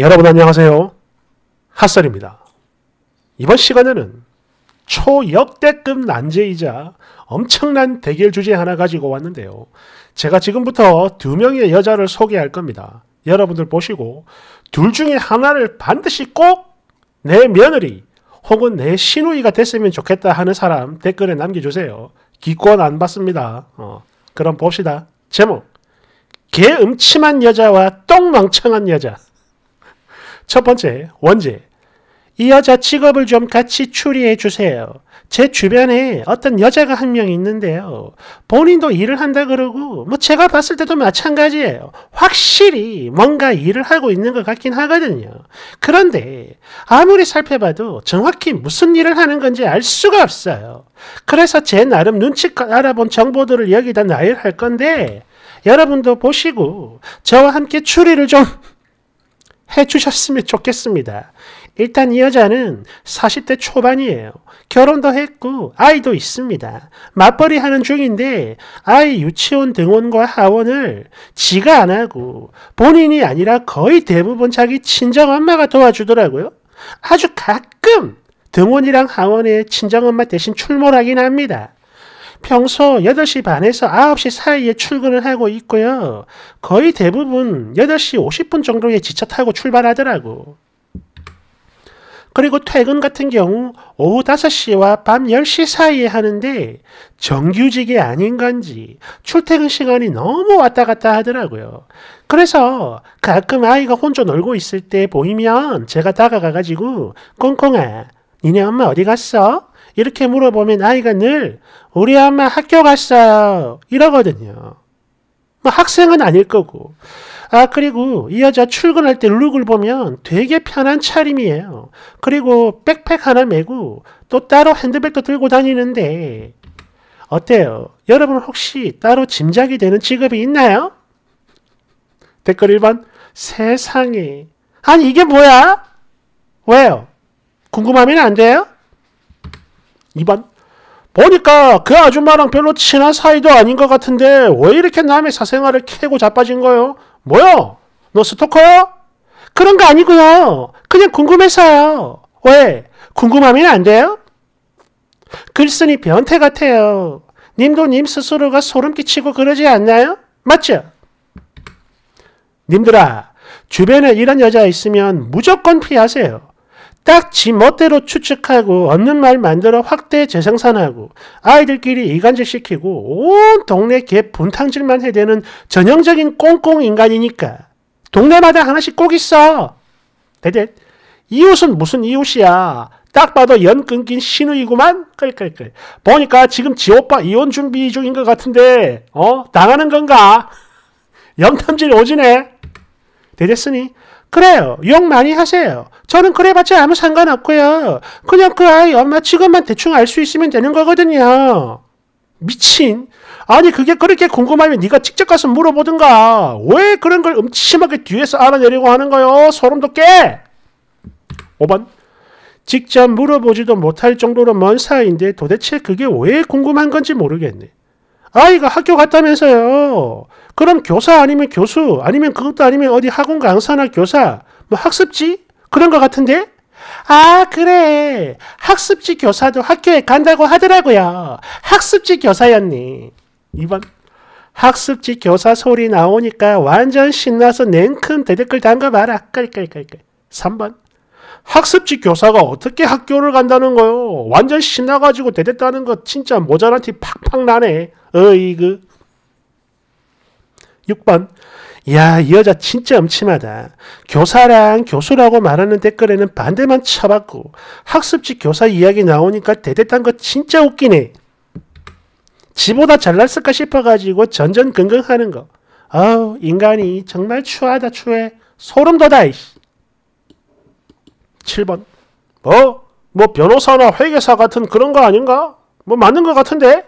여러분 안녕하세요. 핫설입니다. 이번 시간에는 초역대급 난제이자 엄청난 대결 주제 하나 가지고 왔는데요. 제가 지금부터 두 명의 여자를 소개할 겁니다. 여러분들 보시고 둘 중에 하나를 반드시 꼭 내 며느리 혹은 내 시누이가 됐으면 좋겠다 하는 사람 댓글에 남겨주세요. 기권 안 받습니다. 어, 그럼 봅시다. 제목 개음침한 여자와 똥망청한 여자 첫 번째, 원제. 이 여자 직업을 좀 같이 추리해 주세요. 제 주변에 어떤 여자가 한 명 있는데요. 본인도 일을 한다 그러고, 뭐 제가 봤을 때도 마찬가지예요. 확실히 뭔가 일을 하고 있는 것 같긴 하거든요. 그런데 아무리 살펴봐도 정확히 무슨 일을 하는 건지 알 수가 없어요. 그래서 제 나름 눈치껏 알아본 정보들을 여기다 나열할 건데, 여러분도 보시고 저와 함께 추리를 좀 해주셨으면 좋겠습니다. 일단 이 여자는 40대 초반이에요. 결혼도 했고 아이도 있습니다. 맞벌이 하는 중인데 아이 유치원 등원과 하원을 지가 안 하고 본인이 아니라 거의 대부분 자기 친정 엄마가 도와주더라고요. 아주 가끔 등원이랑 하원에 친정 엄마 대신 출몰하긴 합니다. 평소 8시 반에서 9시 사이에 출근을 하고 있고요. 거의 대부분 8시 50분 정도에 지차 타고 출발하더라고. 그리고 퇴근 같은 경우 오후 5시와 밤 10시 사이에 하는데 정규직이 아닌 건지 출퇴근 시간이 너무 왔다 갔다 하더라고요. 그래서 가끔 아이가 혼자 놀고 있을 때 보이면 제가 다가가가지고 꽁꽁아, 니네 엄마 어디 갔어? 이렇게 물어보면 아이가 늘 우리 엄마 학교 갔어요. 이러거든요. 뭐 학생은 아닐 거고. 아, 그리고 이 여자 출근할 때 룩을 보면 되게 편한 차림이에요. 그리고 백팩 하나 메고 또 따로 핸드백도 들고 다니는데 어때요? 여러분 혹시 따로 짐작이 되는 직업이 있나요? 댓글 1번 세상에 아니 이게 뭐야? 왜요? 궁금하면 안 돼요? 2번 보니까 그 아줌마랑 별로 친한 사이도 아닌 것 같은데 왜 이렇게 남의 사생활을 캐고 자빠진 거요? 뭐요? 너 스토커요? 그런 거 아니고요. 그냥 궁금해서요. 왜? 궁금하면 안 돼요? 글쓴이 변태 같아요. 님도 님 스스로가 소름 끼치고 그러지 않나요? 맞죠? 님들아, 주변에 이런 여자 있으면 무조건 피하세요. 딱지 멋대로 추측하고 얻는말 만들어 확대 재생산하고 아이들끼리 이간질시키고 온 동네 개 분탕질만 해대는 전형적인 꽁꽁 인간이니까 동네마다 하나씩 꼭 있어. 대대 이웃은 무슨 이웃이야. 딱 봐도 연 끊긴 신우이구만? 끌끌끌. 보니까 지금 지 오빠 이혼 준비 중인 것 같은데, 어? 당하는 건가? 염탐질 오지네? 대겠으니 그래요. 욕 많이 하세요. 저는 그래봤자 아무 상관없고요. 그냥 그 아이 엄마 직업만 대충 알 수 있으면 되는 거거든요. 미친. 아니 그게 그렇게 궁금하면 네가 직접 가서 물어보든가. 왜 그런 걸 음침하게 뒤에서 알아내려고 하는 거요? 소름 돋게. 5번. 직접 물어보지도 못할 정도로 먼 사이인데 도대체 그게 왜 궁금한 건지 모르겠네. 아이가 학교 갔다면서요. 그럼 교사 아니면 교수 아니면 그것도 아니면 어디 학원 강사나 교사 뭐 학습지 그런 것 같은데 아 그래 학습지 교사도 학교에 간다고 하더라고요 학습지 교사였니 이번 학습지 교사 소리 나오니까 완전 신나서 냉큼 대댓글 담가봐라 끌끌끌끌 3번 학습지 교사가 어떻게 학교를 간다는 거요 완전 신나가지고 대댔다는 거 진짜 모자란 티 팍팍 나네 어이그 6번. 야, 이 여자 진짜 음침하다. 교사랑 교수라고 말하는 댓글에는 반대만 쳐봤고, 학습지 교사 이야기 나오니까 대대탄 거 진짜 웃기네. 지보다 잘났을까 싶어가지고 전전긍긍 하는 거. 어우 인간이 정말 추하다, 추해. 소름 돋아, 이씨. 7번. 뭐? 뭐 변호사나 회계사 같은 그런 거 아닌가? 뭐 맞는 거 같은데?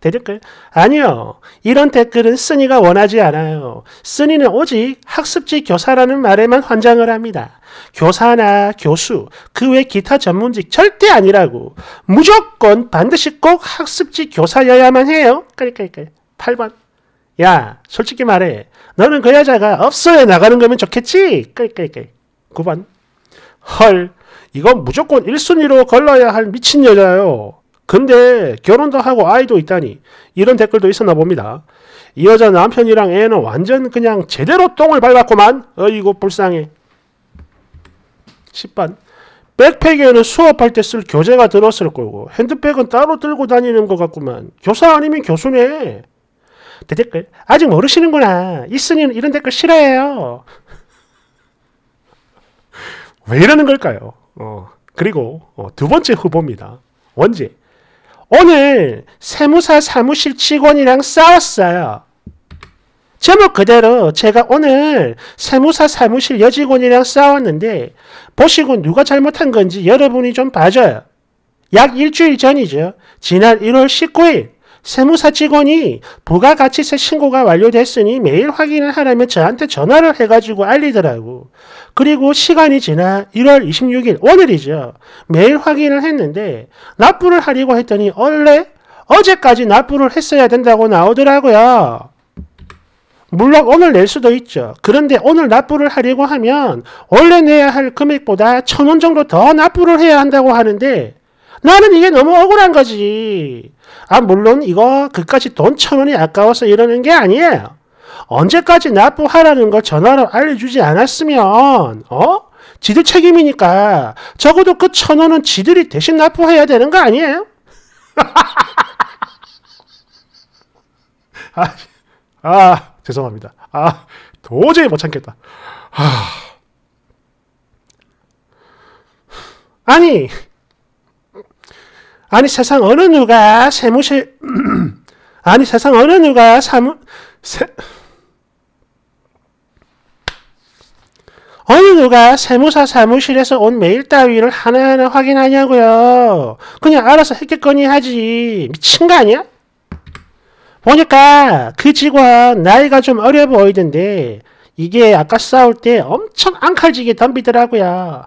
되릴까요? 아니요. 이런 댓글은 쓰니가 원하지 않아요. 쓰니는 오직 학습지 교사라는 말에만 환장을 합니다. 교사나 교수, 그 외 기타 전문직 절대 아니라고. 무조건 반드시 꼭 학습지 교사여야만 해요. 그러니까 8번. 야, 솔직히 말해. 너는 그 여자가 없어에 나가는 거면 좋겠지? 그러니까 9번. 헐, 이건 무조건 1순위로 걸러야 할 미친 여자요. 근데 결혼도 하고 아이도 있다니 이런 댓글도 있었나 봅니다. 이 여자 남편이랑 애는 완전 그냥 제대로 똥을 밟았구만. 어이구 불쌍해. 10반. 백팩에는 수업할 때 쓸 교재가 들었을 거고 핸드백은 따로 들고 다니는 것 같구만. 교사 아니면 교수네. 대댓글 아직 모르시는구나. 이스님 이런 댓글 싫어해요. 왜 이러는 걸까요? 어, 그리고 어, 두 번째 후보입니다. 원제 오늘 세무사 사무실 직원이랑 싸웠어요. 제목 그대로 제가 오늘 세무사 사무실 여직원이랑 싸웠는데 보시고 누가 잘못한 건지 여러분이 좀 봐줘요. 약 일주일 전이죠. 지난 1월 19일 세무사 직원이 부가가치세 신고가 완료됐으니 매일 확인을 하라며 저한테 전화를 해가지고 알리더라고. 그리고 시간이 지나 1월 26일 오늘이죠. 매일 확인을 했는데 납부를 하려고 했더니 원래 어제까지 납부를 했어야 된다고 나오더라고요. 물론 오늘 낼 수도 있죠. 그런데 오늘 납부를 하려고 하면 원래 내야 할 금액보다 천 원 정도 더 납부를 해야 한다고 하는데 나는 이게 너무 억울한 거지. 아, 물론 이거 그까지 돈 천 원이 아까워서 이러는 게 아니에요. 언제까지 납부하라는 걸 전화로 알려주지 않았으면, 어? 지들 책임이니까 적어도 그 천 원은 지들이 대신 납부해야 되는 거 아니에요? 아, 아, 죄송합니다. 아, 도저히 못 참겠다. 아. 아니, 아니 세상 어느 누가 세무실 아니 세상 어느 누가 사무 세, 어느 누가 세무사 사무실에서 온 메일 따위를 하나하나 확인하냐고요. 그냥 알아서 했겠거니 하지. 미친 거 아니야? 보니까 그 직원 나이가 좀 어려 보이던데 이게 아까 싸울 때 엄청 앙칼지게 덤비더라고요.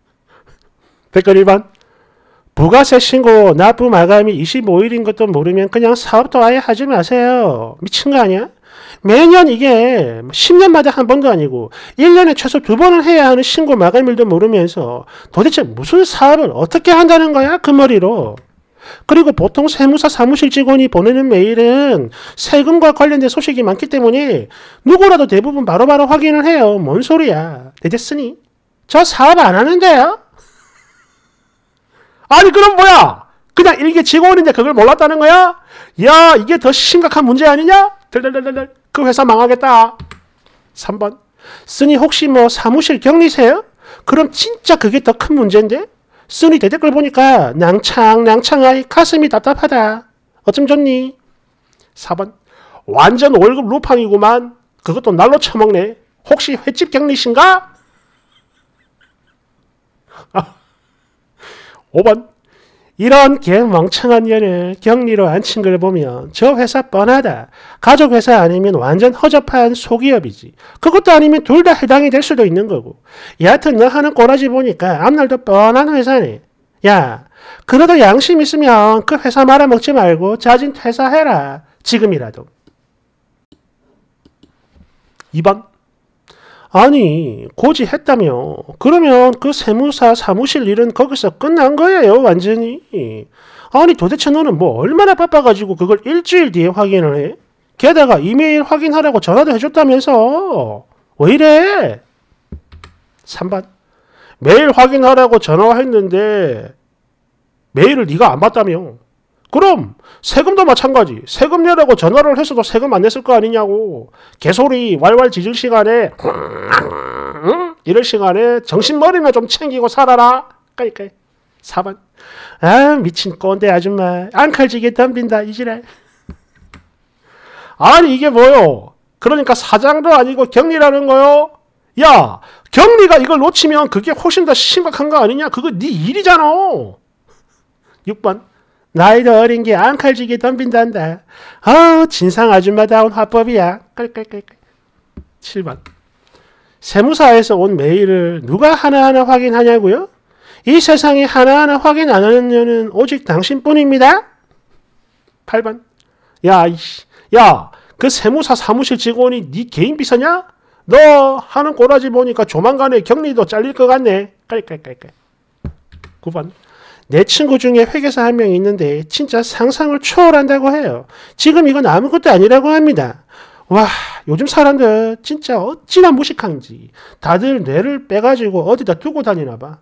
댓글 1번 부가세 신고 납부 마감이 25일인 것도 모르면 그냥 사업도 아예 하지 마세요. 미친 거 아니야? 매년 이게 10년마다 한 번도 아니고 1년에 최소 두번을 해야 하는 신고 마감일도 모르면서 도대체 무슨 사업을 어떻게 한다는 거야? 그 머리로. 그리고 보통 세무사 사무실 직원이 보내는 메일은 세금과 관련된 소식이 많기 때문에 누구라도 대부분 바로바로 바로 확인을 해요. 뭔 소리야. 대됐으니? 저 사업 안 하는데요? 아니 그럼 뭐야? 그냥 일개 직원인데 그걸 몰랐다는 거야? 야 이게 더 심각한 문제 아니냐? 덜덜덜덜 그 회사 망하겠다. 3번 쓰니 혹시 뭐 사무실 격리세요? 그럼 진짜 그게 더 큰 문제인데? 쓰니 대댓글 보니까 낭창 낭창아이 가슴이 답답하다. 어쩜 좋니? 4번 완전 월급 루팡이구만. 그것도 날로 처먹네. 혹시 횟집 격리신가? 아. 5번 이런 개멍청한 년을 격리로 앉힌 걸 보면 저 회사 뻔하다. 가족 회사 아니면 완전 허접한 소기업이지. 그것도 아니면 둘 다 해당이 될 수도 있는 거고. 여하튼 너 하는 꼬라지 보니까 앞날도 뻔한 회사네. 야, 그래도 양심 있으면 그 회사 말아먹지 말고 자진 퇴사해라. 지금이라도. 2번 아니, 고지했다며. 그러면 그 세무사 사무실 일은 거기서 끝난 거예요, 완전히. 아니, 도대체 너는 뭐 얼마나 바빠가지고 그걸 일주일 뒤에 확인을 해? 게다가 이메일 확인하라고 전화도 해줬다면서. 왜 이래? 3번. 메일 확인하라고 전화했는데 메일을 네가 안 봤다며. 그럼 세금도 마찬가지. 세금 내라고 전화를 했어도 세금 안 냈을 거 아니냐고. 개소리 왈왈 지질 시간에 이럴 시간에 정신머리나 좀 챙기고 살아라. 그러니까 4번. 아 미친 꼰대 아줌마. 안칼지게 덤빈다 이지랄. 아니 이게 뭐요. 그러니까 사장도 아니고 격리라는 거요. 야 격리가 이걸 놓치면 그게 훨씬 더 심각한 거 아니냐. 그거 네 일이잖아. 6번. 나이도 어린 게 앙칼지게 덤빈단다. 아우 어, 진상 아줌마다운 화법이야. 끌끌끌끌. 7번. 세무사에서 온 메일을 누가 하나하나 확인하냐고요? 이 세상에 하나하나 확인 안 하는 년은 오직 당신뿐입니다. 8번. 야, 이씨. 야, 그 세무사 사무실 직원이 네 개인 비서냐? 너 하는 꼬라지 보니까 조만간에 격리도 잘릴 것 같네. 깔깔깔깔. 9번. 내 친구 중에 회계사 한명이 있는데 진짜 상상을 초월한다고 해요. 지금 이건 아무것도 아니라고 합니다. 와, 요즘 사람들 진짜 어찌나 무식한지 다들 뇌를 빼가지고 어디다 두고 다니나 봐.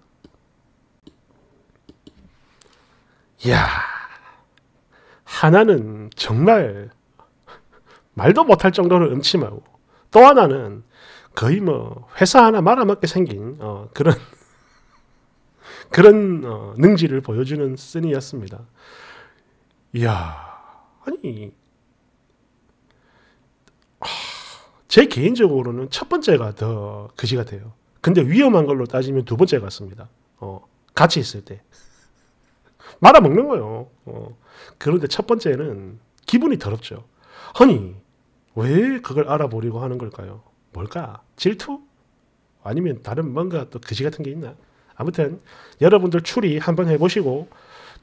이야, 하나는 정말 말도 못할 정도로 음침하고 또 하나는 거의 뭐 회사 하나 말아먹게 생긴 어, 그런 그런 어, 능지를 보여주는 쓴이었습니다. 이야, 아니, 아, 제 개인적으로는 첫 번째가 더 그지 같아요. 근데 위험한 걸로 따지면 두 번째 같습니다. 어, 같이 있을 때. 말아먹는 거요 어, 그런데 첫 번째는 기분이 더럽죠. 아니, 왜 그걸 알아보려고 하는 걸까요? 뭘까? 질투? 아니면 다른 뭔가 또 그지 같은 게 있나? 아무튼 여러분들 추리 한번 해보시고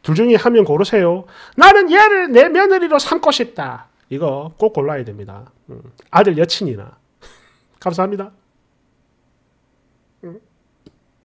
둘 중에 한 명 고르세요. 나는 얘를 내 며느리로 삼고 싶다. 이거 꼭 골라야 됩니다. 음, 아들 여친이나. 감사합니다.